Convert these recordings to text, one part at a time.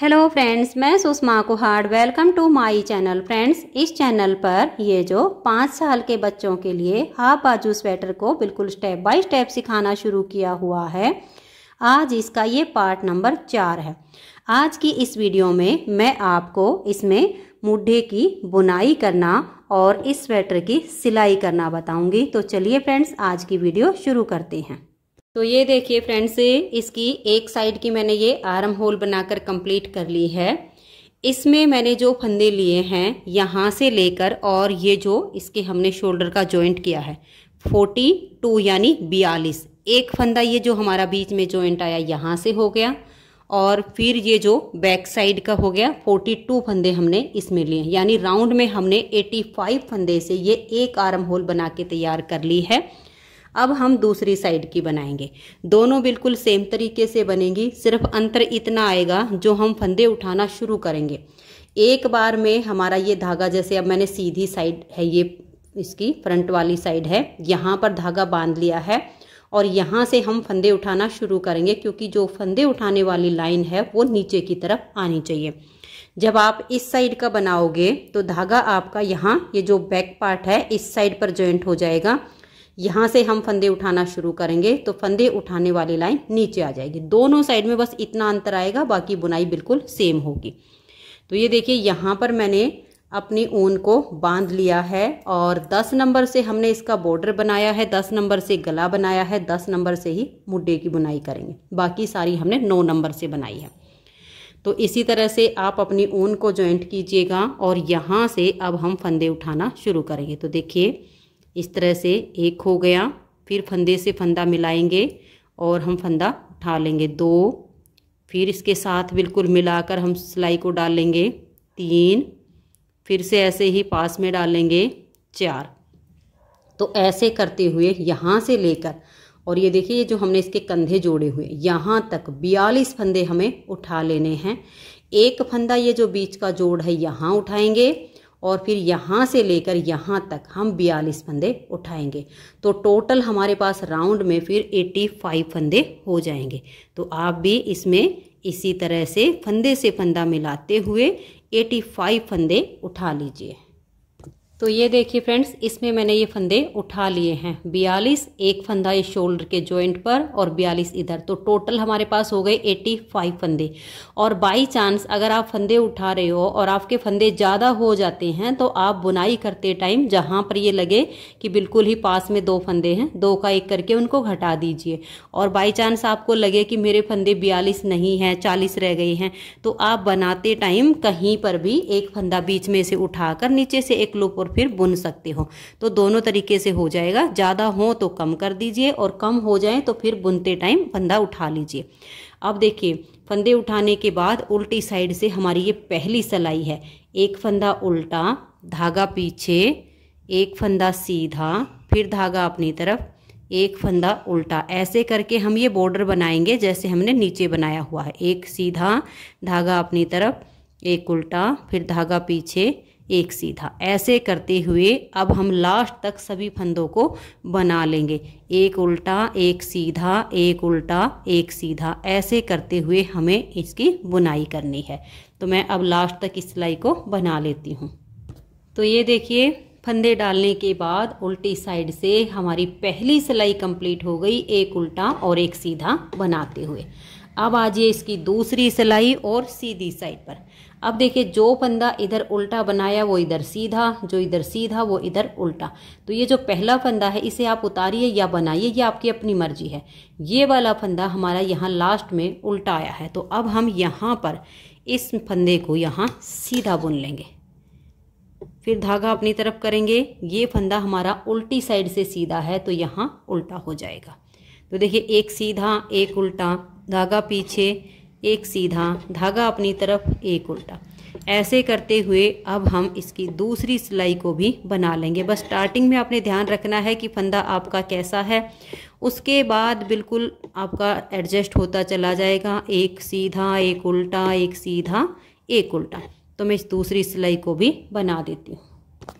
hello friends मैं Sushma Kuhad welcome to my channel friends इस channel पर ये जो पाँच साल के बच्चों के लिए हाफ बाजू स्वेटर को बिल्कुल स्टेप बाय स्टेप सिखाना शुरू किया हुआ है आज इसका ये पार्ट नंबर चार है आज की इस वीडियो में मैं आपको इसमें मुढ़े की बुनाई करना और इस स्वेटर की सिलाई करना बताऊँगी तो चलिए फ्रेंड्स आज की वीडियो शुरू करते हैं तो ये देखिए फ्रेंड्स इसकी एक साइड की मैंने ये आर्म होल बनाकर कंप्लीट कर ली है इसमें मैंने जो फंदे लिए हैं यहाँ से लेकर और ये जो इसके हमने शोल्डर का जॉइंट किया है फोर्टी टू यानी बयालीस एक फंदा ये जो हमारा बीच में जॉइंट आया यहाँ से हो गया और फिर ये जो बैक साइड का हो गया फोर्टी टू फंदे हमने इसमें लिए यानी राउंड में हमने एटी फाइव फंदे से ये एक आर्म होल बना के तैयार कर ली है अब हम दूसरी साइड की बनाएंगे दोनों बिल्कुल सेम तरीके से बनेंगी सिर्फ अंतर इतना आएगा जो हम फंदे उठाना शुरू करेंगे एक बार में हमारा ये धागा जैसे अब मैंने सीधी साइड है ये इसकी फ्रंट वाली साइड है यहाँ पर धागा बांध लिया है और यहाँ से हम फंदे उठाना शुरू करेंगे क्योंकि जो फंदे उठाने वाली लाइन है वो नीचे की तरफ आनी चाहिए जब आप इस साइड का बनाओगे तो धागा आपका यहाँ ये जो बैक पार्ट है इस साइड पर जॉइंट हो जाएगा यहाँ से हम फंदे उठाना शुरू करेंगे तो फंदे उठाने वाली लाइन नीचे आ जाएगी दोनों साइड में बस इतना अंतर आएगा बाकी बुनाई बिल्कुल सेम होगी तो ये देखिए यहाँ पर मैंने अपनी ऊन को बांध लिया है और 10 नंबर से हमने इसका बॉर्डर बनाया है 10 नंबर से गला बनाया है 10 नंबर से ही मुड्डे की बुनाई करेंगे बाकी सारी हमने 9 नंबर से बनाई है तो इसी तरह से आप अपनी ऊन को ज्वाइंट कीजिएगा और यहाँ से अब हम फंदे उठाना शुरू करेंगे तो देखिए इस तरह से एक हो गया फिर फंदे से फंदा मिलाएंगे और हम फंदा उठा लेंगे दो फिर इसके साथ बिल्कुल मिलाकर हम सिलाई को डालेंगे तीन फिर से ऐसे ही पास में डालेंगे चार तो ऐसे करते हुए यहाँ से लेकर और ये देखिए जो हमने इसके कंधे जोड़े हुए यहाँ तक बयालीस फंदे हमें उठा लेने हैं एक फंदा ये जो बीच का जोड़ है यहाँ उठाएंगे और फिर यहाँ से लेकर यहाँ तक हम बयालीस फंदे उठाएंगे तो टोटल हमारे पास राउंड में फिर 85 फंदे हो जाएंगे तो आप भी इसमें इसी तरह से फंदे से फंदा मिलाते हुए 85 फंदे उठा लीजिए तो ये देखिए फ्रेंड्स इसमें मैंने ये फंदे उठा लिए हैं बयालीस एक फंदा ये शोल्डर के जॉइंट पर और बयालीस इधर तो टोटल हमारे पास हो गए 85 फाइव फंदे और बाय चांस अगर आप फंदे उठा रहे हो और आपके फंदे ज़्यादा हो जाते हैं तो आप बुनाई करते टाइम जहाँ पर ये लगे कि बिल्कुल ही पास में दो फंदे हैं दो का एक करके उनको घटा दीजिए और बाई चांस आपको लगे कि मेरे फंदे बयालीस नहीं हैं चालीस रह गए हैं तो आप बनाते टाइम कहीं पर भी एक फंदा बीच में से उठा नीचे से एक लुप और फिर बुन सकते हो तो दोनों तरीके से हो जाएगा ज़्यादा हो तो कम कर दीजिए और कम हो जाए तो फिर बुनते टाइम फंदा उठा लीजिए अब देखिए फंदे उठाने के बाद उल्टी साइड से हमारी ये पहली सलाई है एक फंदा उल्टा धागा पीछे एक फंदा सीधा फिर धागा अपनी तरफ एक फंदा उल्टा ऐसे करके हम ये बॉर्डर बनाएंगे जैसे हमने नीचे बनाया हुआ है एक सीधा धागा अपनी तरफ एक उल्टा फिर धागा पीछे एक सीधा ऐसे करते हुए अब हम लास्ट तक सभी फंदों को बना लेंगे एक उल्टा एक सीधा एक उल्टा एक सीधा ऐसे करते हुए हमें इसकी बुनाई करनी है तो मैं अब लास्ट तक इस सिलाई को बना लेती हूँ तो ये देखिए फंदे डालने के बाद उल्टी साइड से हमारी पहली सिलाई कंप्लीट हो गई एक उल्टा और एक सीधा बनाते हुए अब आ जाइए इसकी दूसरी सिलाई और सीधी साइड पर अब देखिए जो फंदा इधर उल्टा बनाया वो इधर सीधा जो इधर सीधा वो इधर उल्टा तो ये जो पहला फंदा है इसे आप उतारिए या बनाइए ये आपकी अपनी मर्जी है ये वाला फंदा हमारा यहाँ लास्ट में उल्टा आया है तो अब हम यहाँ पर इस फंदे को यहाँ सीधा बुन लेंगे फिर धागा अपनी तरफ करेंगे ये फंदा हमारा उल्टी साइड से सीधा है तो यहाँ उल्टा हो जाएगा तो देखिए एक सीधा एक उल्टा धागा पीछे एक सीधा धागा अपनी तरफ एक उल्टा ऐसे करते हुए अब हम इसकी दूसरी सिलाई को भी बना लेंगे बस स्टार्टिंग में आपने ध्यान रखना है कि फंदा आपका कैसा है उसके बाद बिल्कुल आपका एडजस्ट होता चला जाएगा एक सीधा एक उल्टा एक सीधा एक उल्टा तो मैं इस दूसरी सिलाई को भी बना देती हूँ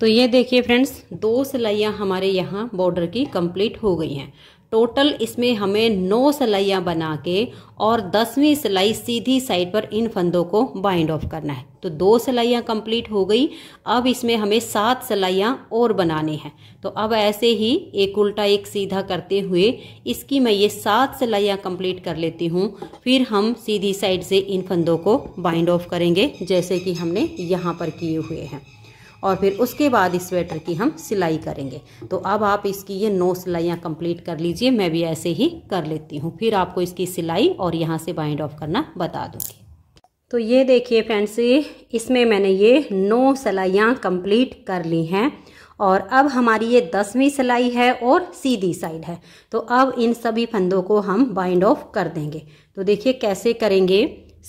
तो ये देखिए फ्रेंड्स दो सिलाइयाँ हमारे यहाँ बॉर्डर की कंप्लीट हो गई हैं टोटल इसमें हमें नौ सिलाइयाँ बना के और दसवीं सिलाई सीधी साइड पर इन फंदों को बाइंड ऑफ करना है तो दो सिलाइयाँ कंप्लीट हो गई अब इसमें हमें सात सिलाइयाँ और बनानी हैं तो अब ऐसे ही एक उल्टा एक सीधा करते हुए इसकी मैं ये सात सिलाइयाँ कंप्लीट कर लेती हूँ फिर हम सीधी साइड से इन फंदों को बाइंड ऑफ करेंगे जैसे कि हमने यहाँ पर किए हुए हैं और फिर उसके बाद इस स्वेटर की हम सिलाई करेंगे तो अब आप इसकी ये नौ सिलाइयाँ कंप्लीट कर लीजिए मैं भी ऐसे ही कर लेती हूँ फिर आपको इसकी सिलाई और यहाँ से बाइंड ऑफ करना बता दूँगी तो ये देखिए फ्रेंड्स इसमें मैंने ये नौ सिलाइयाँ कंप्लीट कर ली हैं और अब हमारी ये दसवीं सिलाई है और सीधी साइड है तो अब इन सभी फंदों को हम बाइंड ऑफ कर देंगे तो देखिए कैसे करेंगे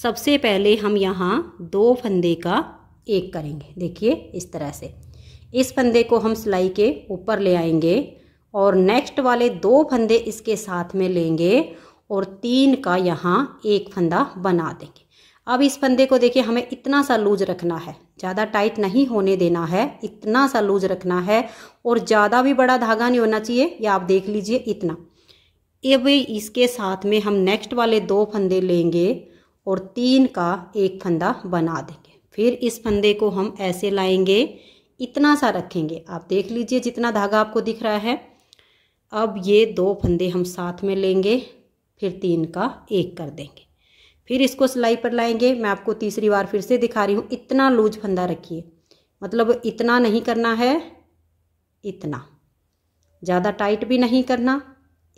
सबसे पहले हम यहाँ दो फंदे का एक करेंगे देखिए इस तरह से इस फंदे को हम सिलाई के ऊपर ले आएंगे और नेक्स्ट वाले दो फंदे इसके साथ में लेंगे और तीन का यहाँ एक फंदा बना देंगे अब इस फंदे को देखिए हमें इतना सा लूज रखना है ज़्यादा टाइट नहीं होने देना है इतना सा लूज रखना है और ज़्यादा भी बड़ा धागा नहीं होना चाहिए या आप देख लीजिए इतना अब इसके साथ में हम नेक्स्ट वाले दो फंदे लेंगे और तीन का एक फंदा बना देंगे फिर इस फंदे को हम ऐसे लाएंगे इतना सा रखेंगे आप देख लीजिए जितना धागा आपको दिख रहा है अब ये दो फंदे हम साथ में लेंगे फिर तीन का एक कर देंगे फिर इसको सिलाई पर लाएंगे मैं आपको तीसरी बार फिर से दिखा रही हूँ इतना लूज फंदा रखिए मतलब इतना नहीं करना है इतना ज़्यादा टाइट भी नहीं करना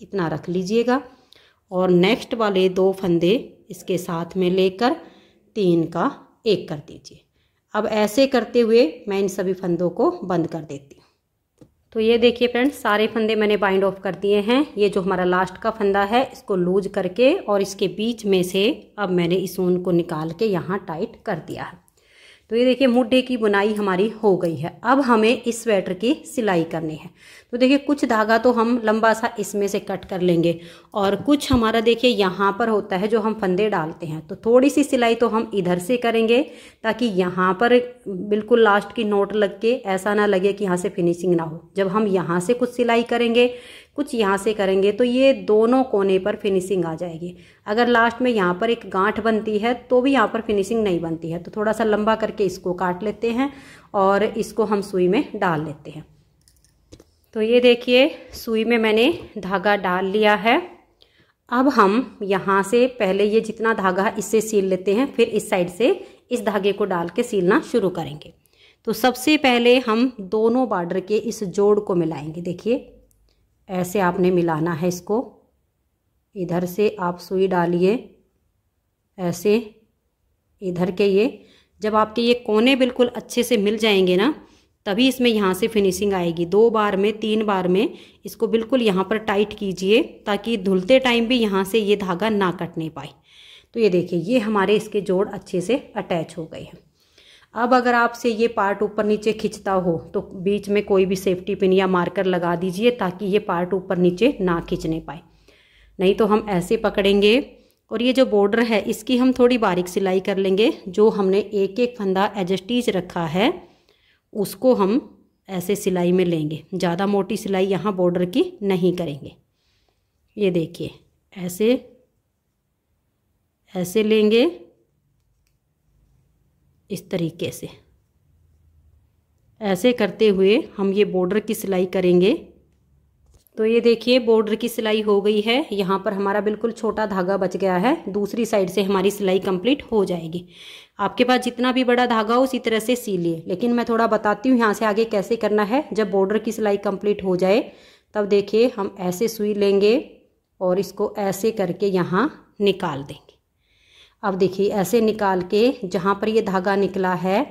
इतना रख लीजिएगा और नेक्स्ट वाले दो फंदे इसके साथ में लेकर तीन का एक कर दीजिए अब ऐसे करते हुए मैं इन सभी फंदों को बंद कर देती हूँ तो ये देखिए फ्रेंड्स सारे फंदे मैंने बाइंड ऑफ कर दिए हैं ये जो हमारा लास्ट का फंदा है इसको लूज करके और इसके बीच में से अब मैंने इस ऊन को निकाल के यहाँ टाइट कर दिया है तो ये देखिए मुड्ढे की बुनाई हमारी हो गई है अब हमें इस स्वेटर की सिलाई करनी है तो देखिए कुछ धागा तो हम लंबा सा इसमें से कट कर लेंगे और कुछ हमारा देखिए यहाँ पर होता है जो हम फंदे डालते हैं तो थोड़ी सी सिलाई तो हम इधर से करेंगे ताकि यहाँ पर बिल्कुल लास्ट की नोट लग के ऐसा ना लगे कि यहाँ से फिनिशिंग ना हो जब हम यहाँ से कुछ सिलाई करेंगे कुछ यहाँ से करेंगे तो ये दोनों कोने पर फिनिशिंग आ जाएगी अगर लास्ट में यहाँ पर एक गांठ बनती है तो भी यहाँ पर फिनिशिंग नहीं बनती है तो थोड़ा सा लंबा करके इसको काट लेते हैं और इसको हम सुई में डाल लेते हैं तो ये देखिए सुई में मैंने धागा डाल लिया है अब हम यहाँ से पहले ये जितना धागा इससे सील लेते हैं फिर इस साइड से इस धागे को डाल के सीलना शुरू करेंगे तो सबसे पहले हम दोनों बॉर्डर के इस जोड़ को मिलाएंगे देखिए ऐसे आपने मिलाना है इसको इधर से आप सुई डालिए ऐसे इधर के ये जब आपके ये कोने बिल्कुल अच्छे से मिल जाएंगे ना तभी इसमें यहाँ से फिनिशिंग आएगी दो बार में तीन बार में इसको बिल्कुल यहाँ पर टाइट कीजिए ताकि धुलते टाइम भी यहाँ से ये धागा ना कटने पाए तो ये देखिए ये हमारे इसके जोड़ अच्छे से अटैच हो गए हैं अब अगर आपसे ये पार्ट ऊपर नीचे खिंचता हो तो बीच में कोई भी सेफ्टी पिन या मार्कर लगा दीजिए ताकि ये पार्ट ऊपर नीचे ना खिंचने पाए नहीं तो हम ऐसे पकड़ेंगे और ये जो बॉर्डर है इसकी हम थोड़ी बारीक सिलाई कर लेंगे जो हमने एक एक फंदा एजस्टीज रखा है उसको हम ऐसे सिलाई में लेंगे ज़्यादा मोटी सिलाई यहाँ बॉर्डर की नहीं करेंगे ये देखिए ऐसे ऐसे लेंगे इस तरीके से ऐसे करते हुए हम ये बॉर्डर की सिलाई करेंगे तो ये देखिए बॉर्डर की सिलाई हो गई है यहाँ पर हमारा बिल्कुल छोटा धागा बच गया है दूसरी साइड से हमारी सिलाई कंप्लीट हो जाएगी आपके पास जितना भी बड़ा धागा हो उसी तरह से सी लिए लेकिन मैं थोड़ा बताती हूँ यहाँ से आगे कैसे करना है जब बॉर्डर की सिलाई कंप्लीट हो जाए तब देखिए हम ऐसे सुई लेंगे और इसको ऐसे करके यहाँ निकाल दें अब देखिए ऐसे निकाल के जहाँ पर ये धागा निकला है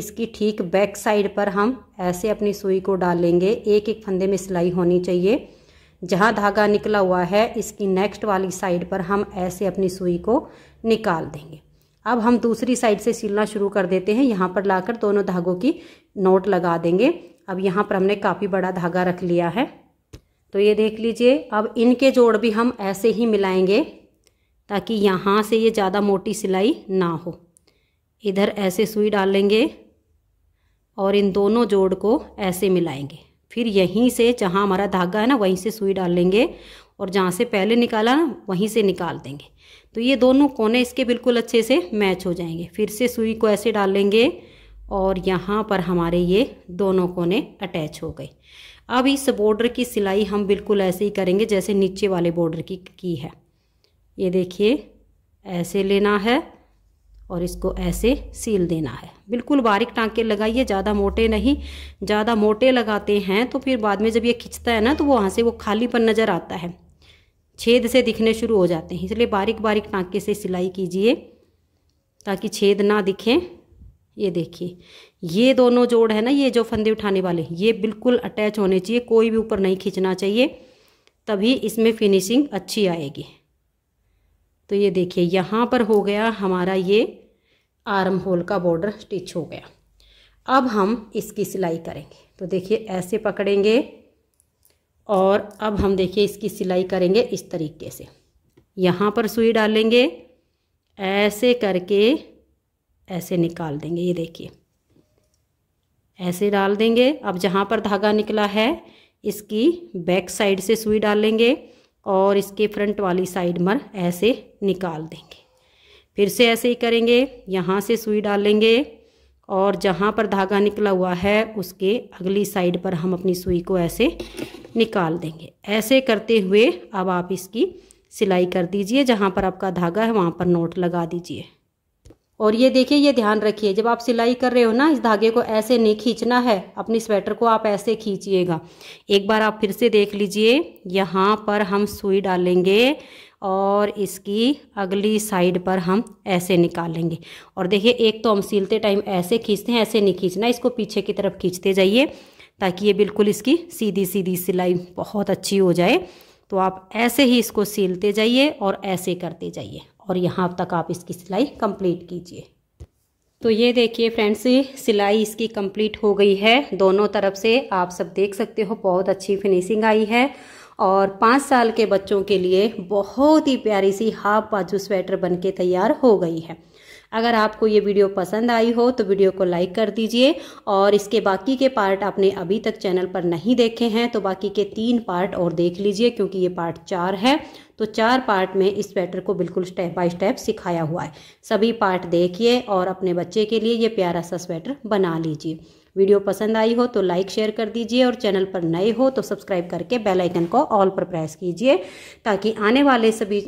इसकी ठीक बैक साइड पर हम ऐसे अपनी सुई को डालेंगे एक एक फंदे में सिलाई होनी चाहिए जहाँ धागा निकला हुआ है इसकी नेक्स्ट वाली साइड पर हम ऐसे अपनी सुई को निकाल देंगे अब हम दूसरी साइड से सिलना शुरू कर देते हैं यहाँ पर लाकर दोनों धागों की नोट लगा देंगे अब यहाँ पर हमने काफ़ी बड़ा धागा रख लिया है तो ये देख लीजिए अब इनके जोड़ भी हम ऐसे ही मिलाएंगे ताकि यहाँ से ये ज़्यादा मोटी सिलाई ना हो इधर ऐसे सुई डालेंगे और इन दोनों जोड़ को ऐसे मिलाएंगे फिर यहीं से जहाँ हमारा धागा है ना वहीं से सुई डाल लेंगे और जहाँ से पहले निकाला ना वहीं से निकाल देंगे तो ये दोनों कोने इसके बिल्कुल अच्छे से मैच हो जाएंगे फिर से सुई को ऐसे डाल लेंगे और यहाँ पर हमारे ये दोनों कोने अटैच हो गए अब इस बॉर्डर की सिलाई हम बिल्कुल ऐसे ही करेंगे जैसे नीचे वाले बॉर्डर की की है ये देखिए ऐसे लेना है और इसको ऐसे सील देना है बिल्कुल बारीक टाँके लगाइए ज़्यादा मोटे नहीं ज़्यादा मोटे लगाते हैं तो फिर बाद में जब ये खिंचता है ना तो वो वहाँ से वो खाली पर नज़र आता है छेद से दिखने शुरू हो जाते हैं इसलिए बारीक बारीक टांके से सिलाई कीजिए ताकि छेद ना दिखें ये देखिए ये दोनों जोड़ है ना ये जो फंदे उठाने वाले ये बिल्कुल अटैच होने चाहिए कोई भी ऊपर नहीं खींचना चाहिए तभी इसमें फिनिशिंग अच्छी आएगी तो ये देखिए यहाँ पर हो गया हमारा ये आर्म होल का बॉर्डर स्टिच हो गया अब हम इसकी सिलाई करेंगे तो देखिए ऐसे पकड़ेंगे और अब हम देखिए इसकी सिलाई करेंगे इस तरीके से यहाँ पर सुई डालेंगे ऐसे करके ऐसे निकाल देंगे ये देखिए ऐसे डाल देंगे अब जहाँ पर धागा निकला है इसकी बैक साइड से सुई डालेंगे और इसके फ्रंट वाली साइड मर ऐसे निकाल देंगे फिर से ऐसे ही करेंगे यहाँ से सुई डालेंगे और जहाँ पर धागा निकला हुआ है उसके अगली साइड पर हम अपनी सुई को ऐसे निकाल देंगे ऐसे करते हुए अब आप इसकी सिलाई कर दीजिए जहाँ पर आपका धागा है वहाँ पर नोट लगा दीजिए और ये देखिए ये ध्यान रखिए जब आप सिलाई कर रहे हो ना इस धागे को ऐसे नहीं खींचना है अपनी स्वेटर को आप ऐसे खींचिएगा एक बार आप फिर से देख लीजिए यहाँ पर हम सुई डालेंगे और इसकी अगली साइड पर हम ऐसे निकालेंगे और देखिए एक तो हम सिलते टाइम ऐसे खींचते हैं ऐसे नहीं खींचना इसको पीछे की तरफ खींचते जाइए ताकि ये बिल्कुल इसकी सीधी सीधी सिलाई बहुत अच्छी हो जाए तो आप ऐसे ही इसको सिलते जाइए और ऐसे करते जाइए और यहाँ तक आप इसकी सिलाई कंप्लीट कीजिए तो ये देखिए फ्रेंड्स सिलाई इसकी कंप्लीट हो गई है दोनों तरफ से आप सब देख सकते हो बहुत अच्छी फिनिशिंग आई है और पाँच साल के बच्चों के लिए बहुत ही प्यारी सी हाफ बाजू स्वेटर बन के तैयार हो गई है अगर आपको ये वीडियो पसंद आई हो तो वीडियो को लाइक कर दीजिए और इसके बाकी के पार्ट आपने अभी तक चैनल पर नहीं देखे हैं तो बाकी के तीन पार्ट और देख लीजिए क्योंकि ये पार्ट चार है तो चार पार्ट में इस स्वेटर को बिल्कुल स्टेप बाय स्टेप सिखाया हुआ है सभी पार्ट देखिए और अपने बच्चे के लिए ये प्यारा सा स्वेटर बना लीजिए वीडियो पसंद आई हो तो लाइक शेयर कर दीजिए और चैनल पर नए हो तो सब्सक्राइब करके बेल आइकन को ऑल पर प्रेस कीजिए ताकि आने वाले सभी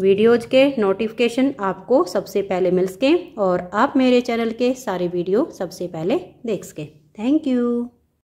वीडियोज के नोटिफिकेशन आपको सबसे पहले मिल सकें और आप मेरे चैनल के सारे वीडियो सबसे पहले देख सकें थैंक यू